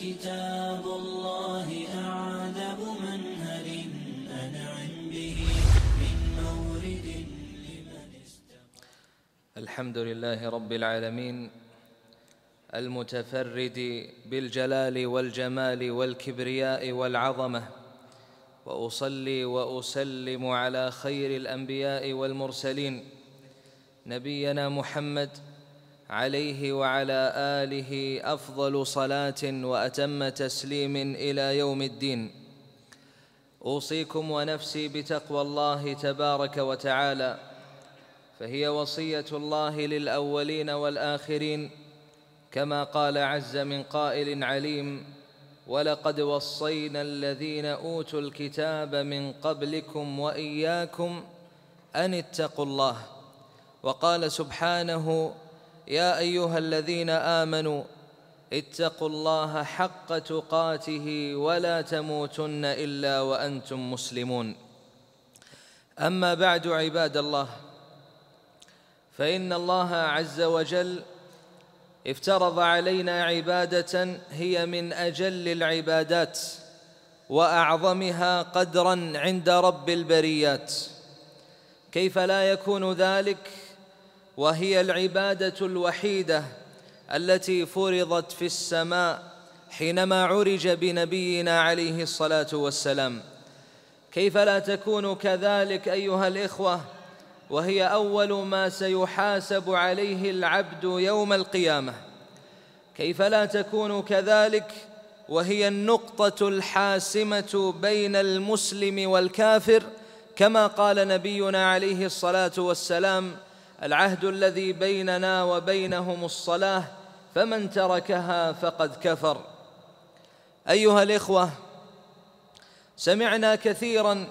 كتاب الله أعذب منهل أنعم به من مورد لمن الحمد لله رب العالمين المتفرد بالجلال والجمال والكبرياء والعظمة وأصلي وأسلم على خير الأنبياء والمرسلين نبينا محمد عليه وعلى اله افضل صلاه واتم تسليم الى يوم الدين اوصيكم ونفسي بتقوى الله تبارك وتعالى فهي وصيه الله للاولين والاخرين كما قال عز من قائل عليم ولقد وصينا الذين اوتوا الكتاب من قبلكم واياكم ان اتقوا الله وقال سبحانه يا أيها الذين آمنوا اتقوا الله حق تقاته ولا تموتن إلا وأنتم مسلمون أما بعد عباد الله فإن الله عز وجل افترض علينا عبادة هي من أجل العبادات وأعظمها قدرا عند رب البريات كيف لا يكون ذلك؟ وهي العباده الوحيده التي فرضت في السماء حينما عرج بنبينا عليه الصلاه والسلام كيف لا تكون كذلك ايها الاخوه وهي اول ما سيحاسب عليه العبد يوم القيامه كيف لا تكون كذلك وهي النقطه الحاسمه بين المسلم والكافر كما قال نبينا عليه الصلاه والسلام العهد الذي بيننا وبينهم الصلاة فمن تركها فقد كفر أيها الإخوة سمعنا كثيرا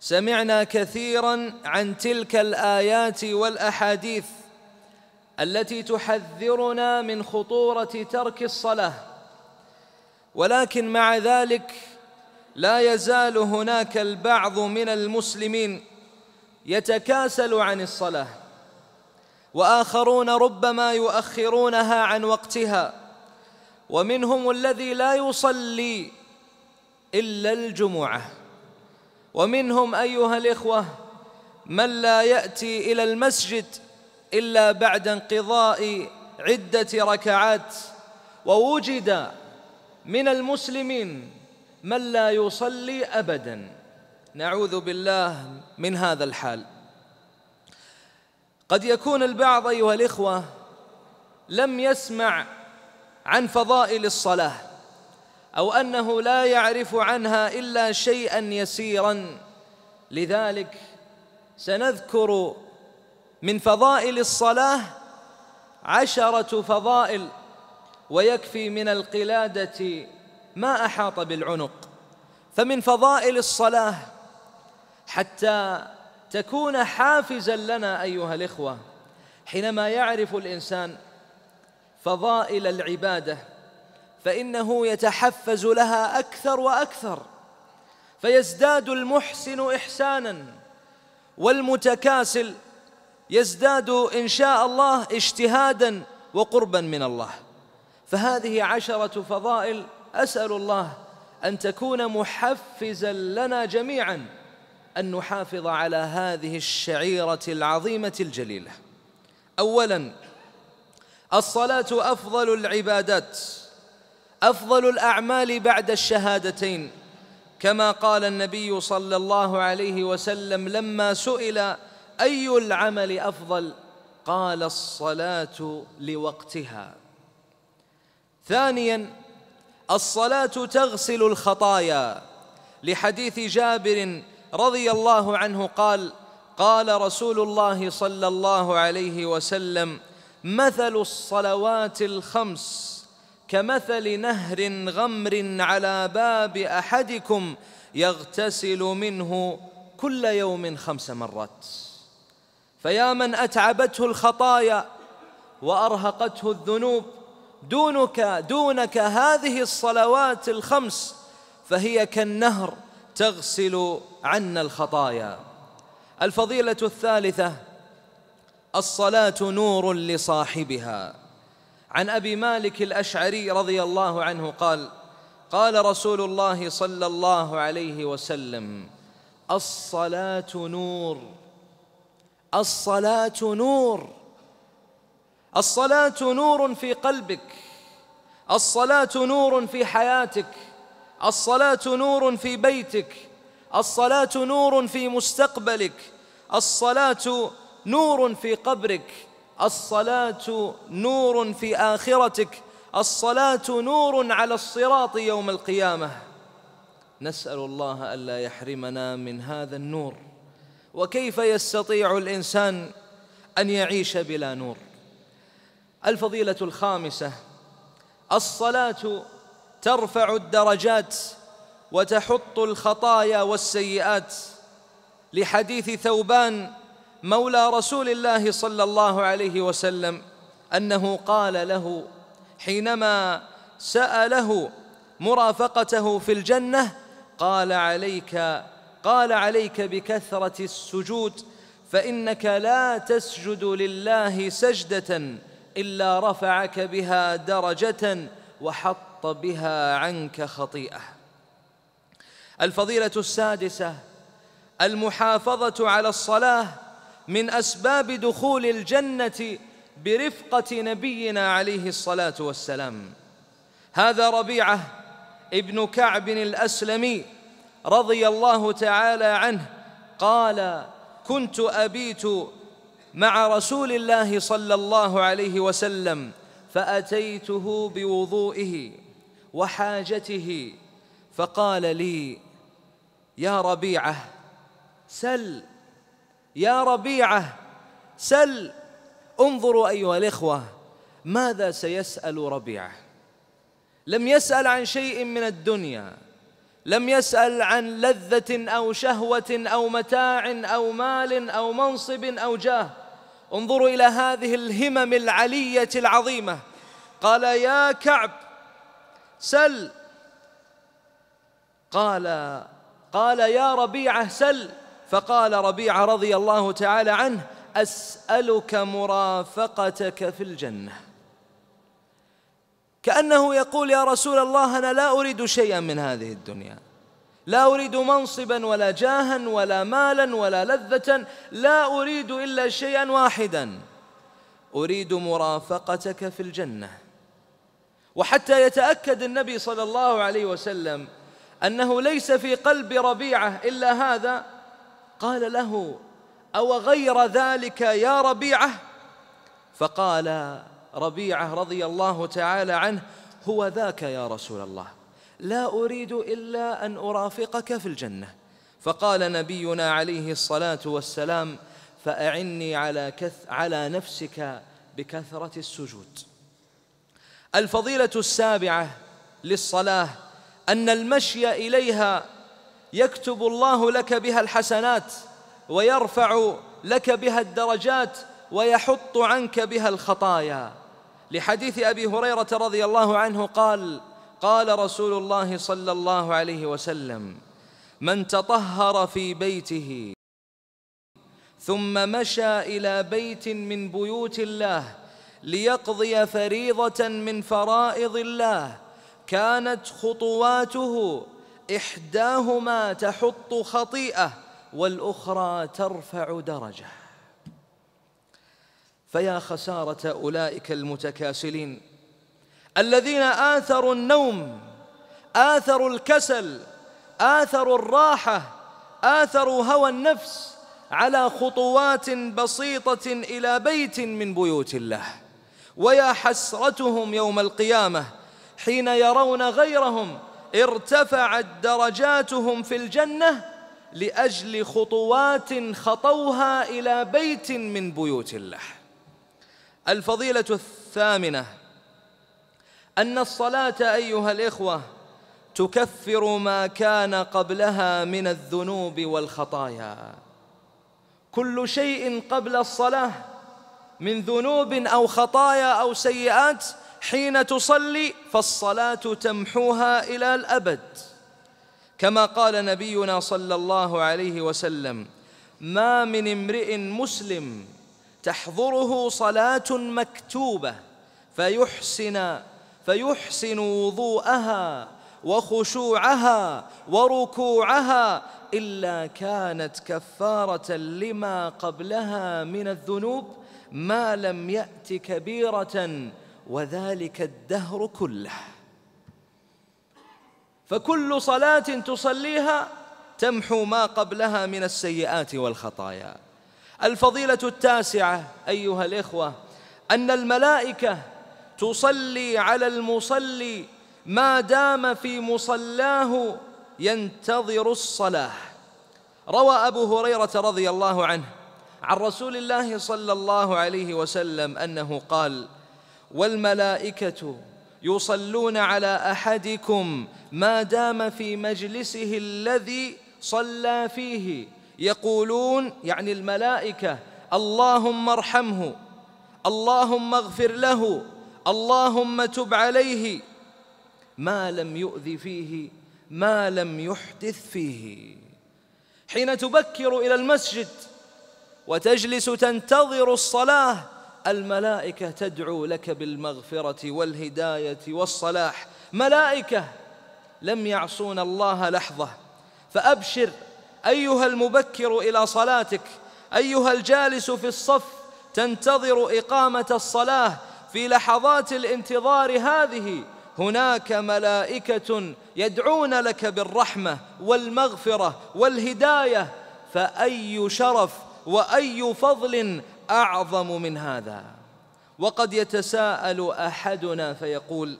سمعنا كثيرا عن تلك الآيات والأحاديث التي تحذرنا من خطورة ترك الصلاة ولكن مع ذلك لا يزال هناك البعض من المسلمين يتكاسل عن الصلاة وآخرون ربما يؤخرونها عن وقتها ومنهم الذي لا يصلي إلا الجمعة ومنهم أيها الإخوة من لا يأتي إلى المسجد إلا بعد انقضاء عدة ركعات ووجد من المسلمين من لا يصلي أبداً نعوذ بالله من هذا الحال قد يكون البعض أيها الإخوة لم يسمع عن فضائل الصلاة أو أنه لا يعرف عنها إلا شيئا يسيرا لذلك سنذكر من فضائل الصلاة عشرة فضائل ويكفي من القلادة ما أحاط بالعنق فمن فضائل الصلاة حتى تكون حافزا لنا أيها الإخوة حينما يعرف الإنسان فضائل العبادة فإنه يتحفز لها أكثر وأكثر فيزداد المحسن إحسانا والمتكاسل يزداد إن شاء الله اجتهادا وقربا من الله فهذه عشرة فضائل أسأل الله أن تكون محفزا لنا جميعا أن نحافظ على هذه الشعيرة العظيمة الجليلة أولا الصلاة أفضل العبادات أفضل الأعمال بعد الشهادتين كما قال النبي صلى الله عليه وسلم لما سئل أي العمل أفضل قال الصلاة لوقتها ثانيا الصلاة تغسل الخطايا لحديث جابر رضي الله عنه قال قال رسول الله صلى الله عليه وسلم مثل الصلوات الخمس كمثل نهر غمر على باب احدكم يغتسل منه كل يوم خمس مرات فيا من اتعبته الخطايا وارهقته الذنوب دونك دونك هذه الصلوات الخمس فهي كالنهر تغسل عنا الخطايا الفضيلة الثالثة الصلاة نور لصاحبها عن أبي مالك الأشعري رضي الله عنه قال قال رسول الله صلى الله عليه وسلم الصلاة نور الصلاة نور الصلاة نور في قلبك الصلاة نور في حياتك الصلاة نور في بيتك الصلاة نور في مستقبلك الصلاة نور في قبرك الصلاة نور في آخرتك الصلاة نور على الصراط يوم القيامة نسأل الله ألا يحرمنا من هذا النور وكيف يستطيع الإنسان أن يعيش بلا نور الفضيلة الخامسة الصلاة ترفع الدرجات وتحط الخطايا والسيئات لحديث ثوبان مولى رسول الله صلى الله عليه وسلم أنه قال له حينما سأله مرافقته في الجنة قال عليك قال عليك بكثرة السجود فإنك لا تسجد لله سجدة إلا رفعك بها درجة وحط بها عنك خطيئة الفضيلة السادسة المحافظة على الصلاة من أسباب دخول الجنة برفقة نبينا عليه الصلاة والسلام هذا ربيعة ابن كعب الأسلمي رضي الله تعالى عنه قال كنت أبيت مع رسول الله صلى الله عليه وسلم فأتيته بوضوئه وحاجته فقال لي يا ربيعه سل يا ربيعه سل انظروا ايها الاخوه ماذا سيسال ربيعه لم يسال عن شيء من الدنيا لم يسال عن لذه او شهوه او متاع او مال او منصب او جاه انظروا الى هذه الهمم العليه العظيمه قال يا كعب سل قال قال يا ربيعة سل فقال ربيعة رضي الله تعالى عنه أسألك مرافقتك في الجنة كأنه يقول يا رسول الله أنا لا أريد شيئا من هذه الدنيا لا أريد منصبا ولا جاها ولا مالا ولا لذة لا أريد إلا شيئا واحدا أريد مرافقتك في الجنة وحتى يتأكد النبي صلى الله عليه وسلم أنه ليس في قلب ربيعة إلا هذا قال له أو غير ذلك يا ربيعة فقال ربيعة رضي الله تعالى عنه هو ذاك يا رسول الله لا أريد إلا أن أرافقك في الجنة فقال نبينا عليه الصلاة والسلام فأعني على, كث على نفسك بكثرة السجود الفضيلة السابعة للصلاة أن المشي إليها يكتب الله لك بها الحسنات ويرفع لك بها الدرجات ويحط عنك بها الخطايا لحديث أبي هريرة رضي الله عنه قال قال رسول الله صلى الله عليه وسلم من تطهر في بيته ثم مشى إلى بيت من بيوت الله ليقضي فريضة من فرائض الله كانت خطواته إحداهما تحط خطيئة والأخرى ترفع درجة فيا خسارة أولئك المتكاسلين الذين آثروا النوم آثروا الكسل آثروا الراحة آثروا هوى النفس على خطوات بسيطة إلى بيت من بيوت الله ويا حسرتهم يوم القيامة حين يرون غيرهم ارتفعت درجاتهم في الجنة لأجل خطوات خطوها إلى بيت من بيوت الله الفضيلة الثامنة أن الصلاة أيها الإخوة تكفر ما كان قبلها من الذنوب والخطايا كل شيء قبل الصلاة من ذنوب أو خطايا أو سيئات حين تصلي فالصلاة تمحوها إلى الأبد كما قال نبينا صلى الله عليه وسلم ما من امرئ مسلم تحضره صلاة مكتوبة فيحسن فيحسن وضوءها وخشوعها وركوعها إلا كانت كفارة لما قبلها من الذنوب ما لم يأت كبيرة وذلك الدهر كله فكل صلاة تصليها تمحو ما قبلها من السيئات والخطايا الفضيلة التاسعة أيها الإخوة أن الملائكة تصلي على المصلي ما دام في مصلاه ينتظر الصلاة روى أبو هريرة رضي الله عنه عن رسول الله صلى الله عليه وسلم أنه قال والملائكة يصلون على أحدكم ما دام في مجلسه الذي صلى فيه يقولون يعني الملائكة اللهم ارحمه اللهم اغفر له اللهم تب عليه ما لم يؤذ فيه ما لم يحدث فيه حين تبكر إلى المسجد وتجلس تنتظر الصلاة الملائكة تدعو لك بالمغفرة والهداية والصلاح ملائكة لم يعصون الله لحظة فأبشر أيها المبكر إلى صلاتك أيها الجالس في الصف تنتظر إقامة الصلاة في لحظات الانتظار هذه هناك ملائكة يدعون لك بالرحمة والمغفرة والهداية فأي شرف وأي فضل أعظم من هذا وقد يتساءل أحدنا فيقول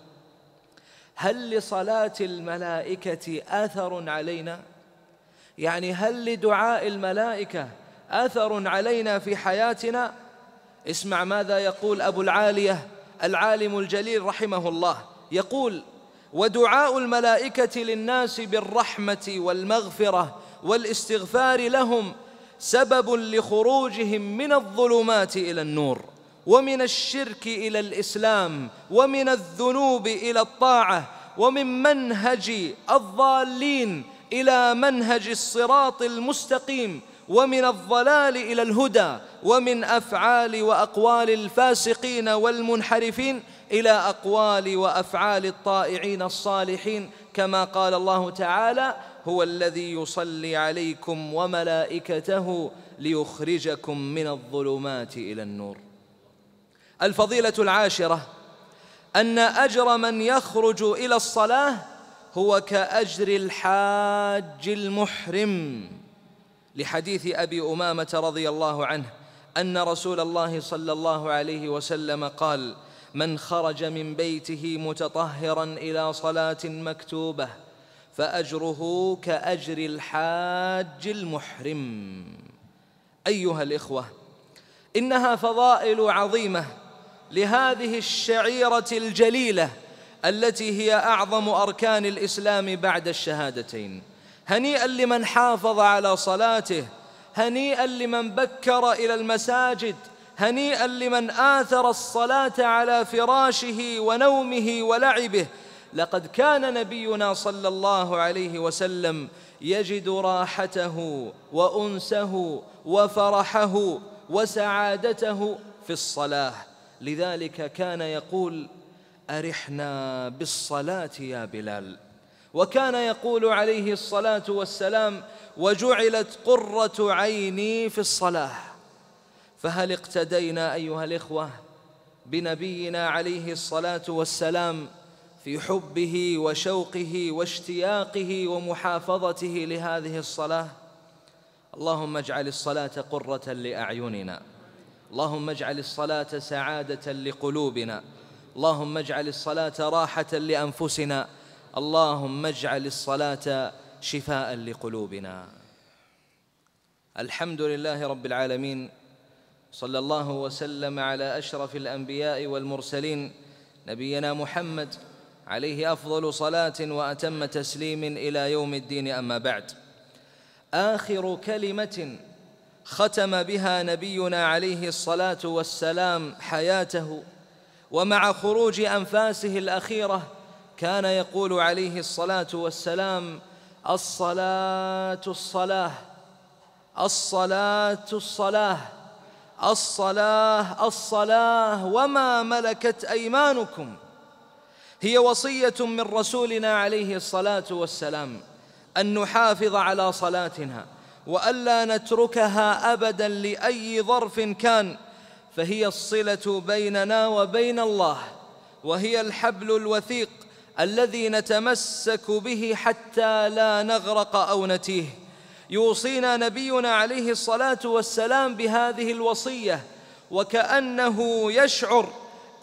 هل لصلاة الملائكة أثر علينا؟ يعني هل لدعاء الملائكة أثر علينا في حياتنا؟ اسمع ماذا يقول أبو العالية العالم الجليل رحمه الله يقول ودعاء الملائكة للناس بالرحمة والمغفرة والاستغفار لهم سبب لخروجهم من الظلمات إلى النور ومن الشرك إلى الإسلام ومن الذنوب إلى الطاعة ومن منهج الضالين إلى منهج الصراط المستقيم ومن الضلال إلى الهدى ومن أفعال وأقوال الفاسقين والمنحرفين إلى أقوال وأفعال الطائعين الصالحين كما قال الله تعالى هو الذي يصلي عليكم وملائكته ليخرجكم من الظلمات إلى النور الفضيلة العاشرة أن أجر من يخرج إلى الصلاة هو كأجر الحاج المحرم لحديث أبي أمامة رضي الله عنه أن رسول الله صلى الله عليه وسلم قال من خرج من بيته متطهرا إلى صلاة مكتوبة فأجره كأجر الحاج المحرم أيها الإخوة إنها فضائل عظيمة لهذه الشعيرة الجليلة التي هي أعظم أركان الإسلام بعد الشهادتين هنيئا لمن حافظ على صلاته هنيئا لمن بكر إلى المساجد هنيئا لمن آثر الصلاة على فراشه ونومه ولعبه لقد كان نبينا صلى الله عليه وسلم يجد راحته وأنسه وفرحه وسعادته في الصلاة لذلك كان يقول أرحنا بالصلاة يا بلال وكان يقول عليه الصلاة والسلام وجعلت قرة عيني في الصلاة فهل اقتدينا أيها الإخوة بنبينا عليه الصلاة والسلام في حبه وشوقه واشتياقه ومحافظته لهذه الصلاه اللهم اجعل الصلاه قره لاعيننا اللهم اجعل الصلاه سعاده لقلوبنا اللهم اجعل الصلاه راحه لانفسنا اللهم اجعل الصلاه شفاء لقلوبنا الحمد لله رب العالمين صلى الله وسلم على اشرف الانبياء والمرسلين نبينا محمد عليه أفضل صلاة وأتم تسليم إلى يوم الدين أما بعد آخر كلمة ختم بها نبينا عليه الصلاة والسلام حياته ومع خروج أنفاسه الأخيرة كان يقول عليه الصلاة والسلام الصلاة الصلاة الصلاة الصلاة الصلاة الصلاة وما ملكت أيمانكم هي وصية من رسولنا عليه الصلاة والسلام أن نحافظ على صلاتنا وألا نتركها أبدا لأي ظرف كان فهي الصلة بيننا وبين الله وهي الحبل الوثيق الذي نتمسك به حتى لا نغرق أو نتيه يوصينا نبينا عليه الصلاة والسلام بهذه الوصية وكأنه يشعر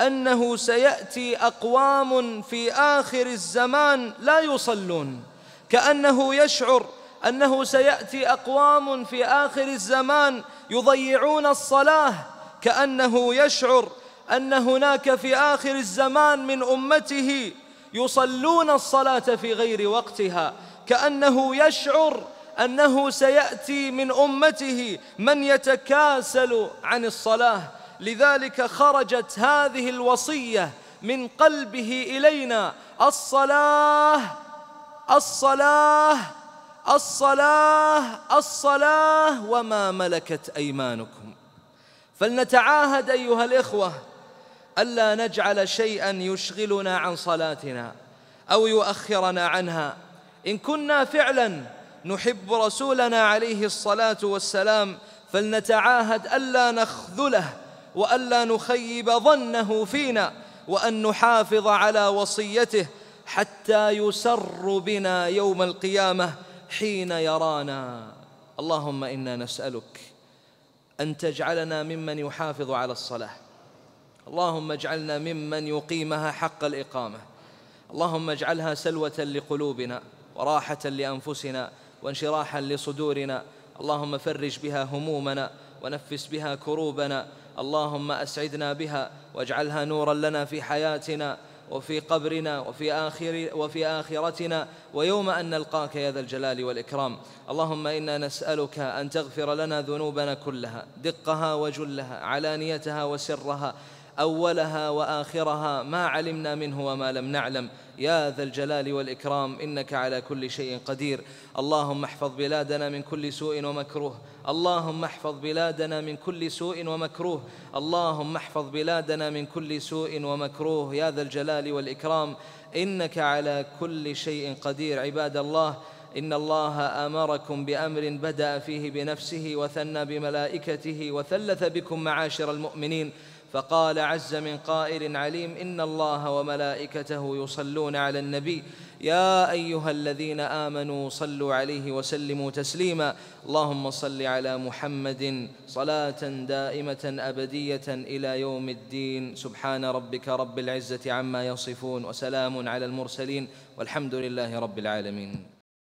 أنه سيأتي أقوام في آخر الزمان لا يصلون كأنه يشعر أنه سيأتي أقوام في آخر الزمان يضيعون الصلاة كأنه يشعر أن هناك في آخر الزمان من أمته يصلون الصلاة في غير وقتها كأنه يشعر أنه سيأتي من أمته من يتكاسل عن الصلاة لذلك خرجت هذه الوصية من قلبه إلينا الصلاة الصلاة الصلاة الصلاة وما ملكت أيمانكم فلنتعاهد أيها الإخوة ألا نجعل شيئا يشغلنا عن صلاتنا أو يؤخرنا عنها إن كنا فعلا نحب رسولنا عليه الصلاة والسلام فلنتعاهد ألا نخذله وألا نخيب ظنه فينا وأن نحافظ على وصيته حتى يسر بنا يوم القيامة حين يرانا اللهم إنا نسألك أن تجعلنا ممن يحافظ على الصلاة اللهم اجعلنا ممن يقيمها حق الإقامة اللهم اجعلها سلوة لقلوبنا وراحة لأنفسنا وانشراحا لصدورنا اللهم فرج بها همومنا ونفس بها كروبنا اللهم أسعدنا بها واجعلها نورا لنا في حياتنا وفي قبرنا وفي, آخر وفي آخرتنا ويوم أن نلقاك يا ذا الجلال والإكرام اللهم إنا نسألك أن تغفر لنا ذنوبنا كلها دقها وجلها علانيتها وسرها أولها وآخرها ما علمنا منه وما لم نعلم يا ذا الجلال والإكرام إنك على كل شيء قدير اللهم احفظ بلادنا من كل سوء ومكروه اللهم احفظ بلادنا من كل سوء ومكروه اللهم احفظ بلادنا من كل سوء ومكروه يا ذا الجلال والإكرام إنك على كل شيء قدير عباد الله إن الله أمركم بأمر بدأ فيه بنفسه وثنى بملائكته وثلث بكم معاشر المؤمنين فقال عز من قائل عليم إن الله وملائكته يصلون على النبي يا أيها الذين آمنوا صلوا عليه وسلموا تسليما اللهم صل على محمد صلاة دائمة أبدية إلى يوم الدين سبحان ربك رب العزة عما يصفون وسلام على المرسلين والحمد لله رب العالمين